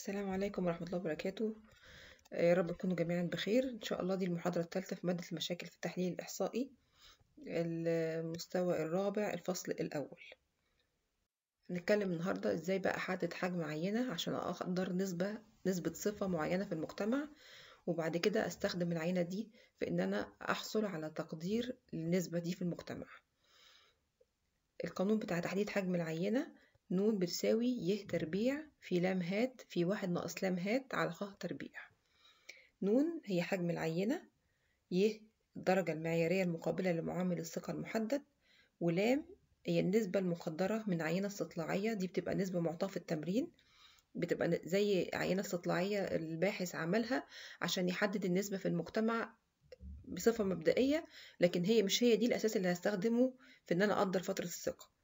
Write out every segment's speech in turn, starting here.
السلام عليكم ورحمة الله وبركاته آه، يا رب تكونوا جميعا بخير إن شاء الله دي المحاضرة الثالثة في مادة المشاكل في التحليل الإحصائي المستوى الرابع الفصل الأول هنتكلم النهاردة إزاي بقى أحدد حجم عينة عشان أقدر نسبة نسبة صفة معينة في المجتمع وبعد كده أستخدم العينة دي في إن أنا أحصل على تقدير للنسبة دي في المجتمع القانون بتاع تحديد حجم العينة نون بتساوي ي تربيع في لام هات في واحد ناقص لام هات على خ تربيع نون هي حجم العينة ي الدرجة المعيارية المقابلة لمعامل الثقة المحدد ولام هي النسبة المقدرة من عينة استطلاعية دي بتبقى نسبة معطاة في التمرين بتبقى زي عينة استطلاعية الباحث عملها عشان يحدد النسبة في المجتمع بصفة مبدئية لكن هي مش هي دي الأساس اللي هستخدمه في إن أنا أقدر فترة الثقة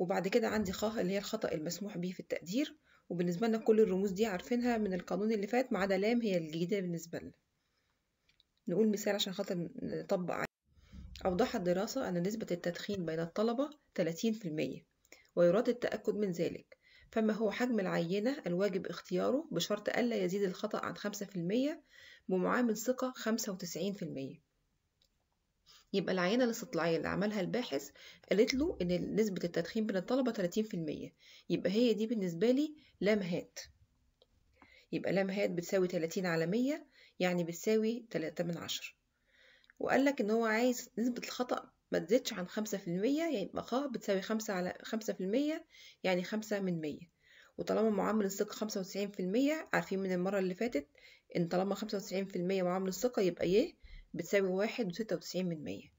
وبعد كده عندي خ اللي هي الخطأ المسموح به في التقدير وبالنسبة لنا كل الرموز دي عارفينها من القانون اللي فات ما عدا لام هي الجديدة بالنسبة لنا نقول مثال عشان خاطر نطبق عليه أوضحت دراسة أن نسبة التدخين بين الطلبة 30% ويراد التأكد من ذلك فما هو حجم العينة الواجب اختياره بشرط ألا يزيد الخطأ عن 5% بمعامل ثقة 95% يبقى العينة الاستطلاعية اللي عملها الباحث قالت له إن نسبة التدخين بين الطلبة 30% يبقى هي دي بالنسبة لي لام هات يبقى لام هات بتساوي 30 على 100 يعني بتساوي 3 من 10 وقال لك إن هو عايز نسبة الخطأ ما تزيدش عن 5% يعني يبقى خ بتساوي 5 على 5% يعني 5 من 100 وطالما معامل الثقة 95% عارفين من المرة اللي فاتت إن طالما 95% معامل الثقة يبقى إيه؟ بتساوي واحد وستة وتسعين من مية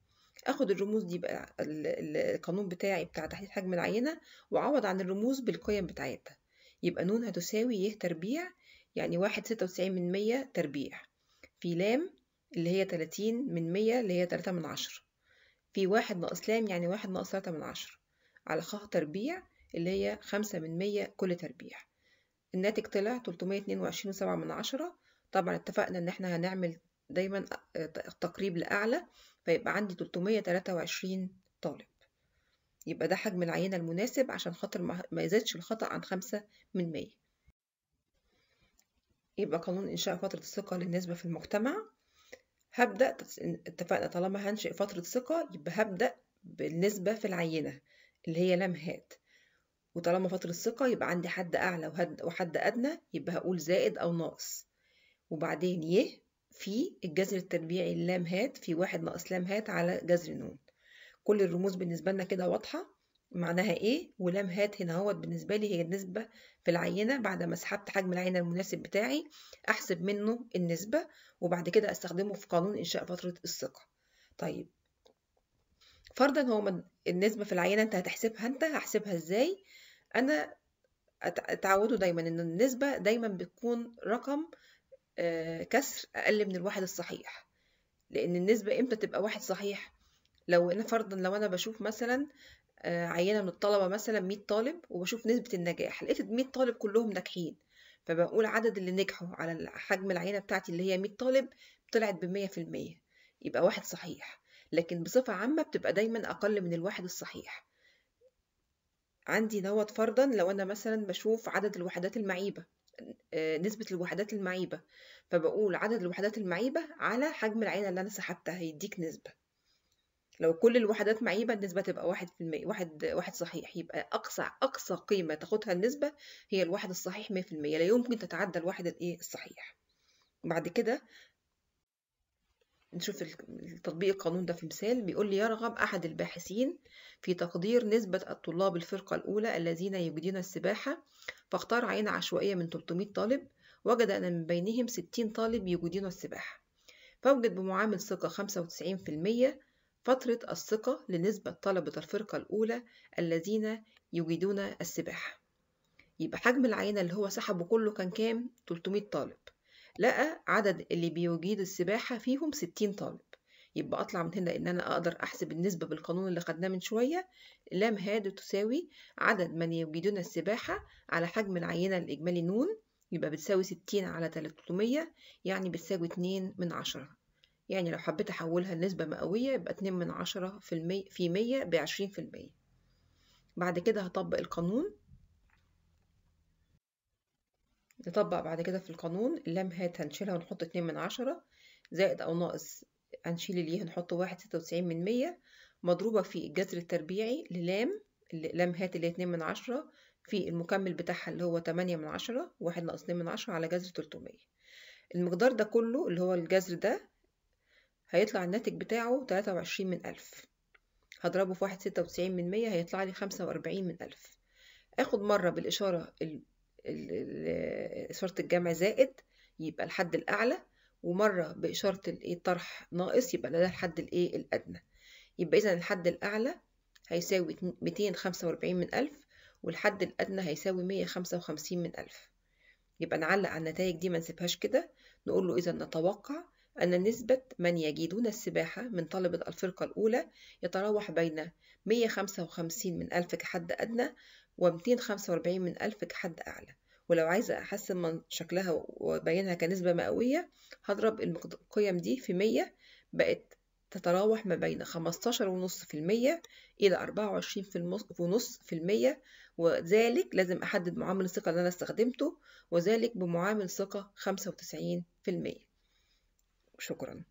اخد الرموز دي بقى القانون بتاعي بتاع تحديد حجم العينة وعوض عن الرموز بالقيم بتاعتها يبقى نون هتساوي ي تربيع يعني واحد ستة وتسعين من مية تربيع في لام اللي هي تلاتين من مية اللي هي تلاتة من عشرة في واحد ناقص لام يعني واحد ناقص تلاتة من عشرة على خ تربيع اللي هي خمسة من مية كل تربيع الناتج طلع تلتمية اتنين وعشرين وسبعة من عشرة طبعا اتفقنا ان احنا هنعمل دايما آه، التقريب لأعلى فيبقى عندي 323 طالب يبقى ده حجم العينة المناسب عشان خاطر ما يزيدش الخطأ عن خمسة من مية يبقى قانون إنشاء فترة الثقة للنسبة في المجتمع هبدأ اتفقنا طالما هنشئ فترة ثقة يبقى هبدأ بالنسبة في العينة اللي هي هات وطالما فترة الثقة يبقى عندي حد أعلى وحد أدنى يبقى هقول زائد أو ناقص وبعدين ي في الجذر التربيعي اللام هات في واحد ناقص لام هات على جذر نون كل الرموز بالنسبة لنا كده واضحة معناها ايه ولام هات هنا هوت بالنسبة لي هي النسبة في العينة بعد ما سحبت حجم العينة المناسب بتاعي احسب منه النسبة وبعد كده استخدمه في قانون انشاء فترة الثقة طيب فرضا هو النسبة في العينة انت هتحسبها انت هحسبها ازاي انا اتعودوا دايما ان النسبة دايما بتكون رقم آه، كسر أقل من الواحد الصحيح لأن النسبة إمتى تبقى واحد صحيح لو أنا فرضا لو أنا بشوف مثلا آه، عينة من الطلبة مثلا مية طالب وبشوف نسبة النجاح لقيت مية طالب كلهم ناجحين فبقول عدد اللي نجحوا على حجم العينة بتاعتي اللي هي مية طالب طلعت بمية في المية يبقى واحد صحيح لكن بصفة عامة بتبقى دايما أقل من الواحد الصحيح عندي دوت فرضا لو أنا مثلا بشوف عدد الوحدات المعيبة آه، نسبة الوحدات المعيبة فبقول عدد الوحدات المعيبة على حجم العينة اللي أنا سحبتها هيديك نسبة لو كل الوحدات معيبة النسبة تبقى واحد في المية واحد, واحد صحيح يبقى أقصى أقصى قيمة تاخدها النسبة هي الواحد الصحيح مية في المية لا يمكن تتعدى الواحد الإيه الصحيح بعد كده نشوف تطبيق القانون ده في مثال بيقول لي يرغب أحد الباحثين في تقدير نسبة الطلاب الفرقة الأولى الذين يجيدون السباحة فاختار عينة عشوائية من 300 طالب وجد أن من بينهم 60 طالب يجيدون السباحة فوجد بمعامل ثقة 95% فترة الثقة لنسبة طلبة الفرقة الأولى الذين يجيدون السباحة يبقى حجم العينة اللي هو سحبه كله كان كام؟ 300 طالب لقى عدد اللي بيجيد السباحة فيهم ستين طالب يبقى أطلع من هنا إن أنا أقدر أحسب النسبة بالقانون اللي خدناه من شوية لام هاد تساوي عدد من يجيدون السباحة على حجم العينة الإجمالي نون يبقى بتساوي ستين على تلاتمية يعني بتساوي اتنين من عشرة يعني لو حبيت أحولها لنسبة مئوية يبقى اتنين من عشرة في, في مية بعشرين في المية بعد كده هطبق القانون نطبق بعد كده في القانون هات هنشيلها ونحط اتنين من عشرة زائد أو ناقص هنشيل اليه هنحط واحد ستة وتسعين من مية مضروبة في الجذر التربيعي للام هات اللي هي اتنين من عشرة في المكمل بتاعها اللي هو تمانية من عشرة واحد ناقص اتنين من عشرة على جذر تلتمية المقدار ده كله اللي هو الجذر ده هيطلع الناتج بتاعه تلاتة وعشرين من ألف هضربه في واحد ستة وتسعين من مية هيطلع لي خمسة وأربعين من ألف اخد مرة بالإشارة إشارة الجمع زائد يبقى الحد الأعلى ومرة بإشارة الطرح ناقص يبقى ده الحد الإيه الأدنى يبقى إذا الحد الأعلى هيساوي 245 من ألف والحد الأدنى هيساوي 155 من ألف يبقى نعلق على النتائج دي ما نسيبهاش كده نقول له إذا نتوقع أن نسبة من يجيدون السباحة من طلبة الفرقة الأولى يتراوح بين 155 من ألف كحد أدنى و245 من ألف كحد أعلى ولو عايزة أحسن من شكلها وبينها كنسبة مئوية هضرب القيم دي في 100 بقت تتراوح ما بين 15.5% إلى 24.5% وذلك لازم أحدد معامل الثقة اللي أنا استخدمته وذلك بمعامل ثقة 95% شكراً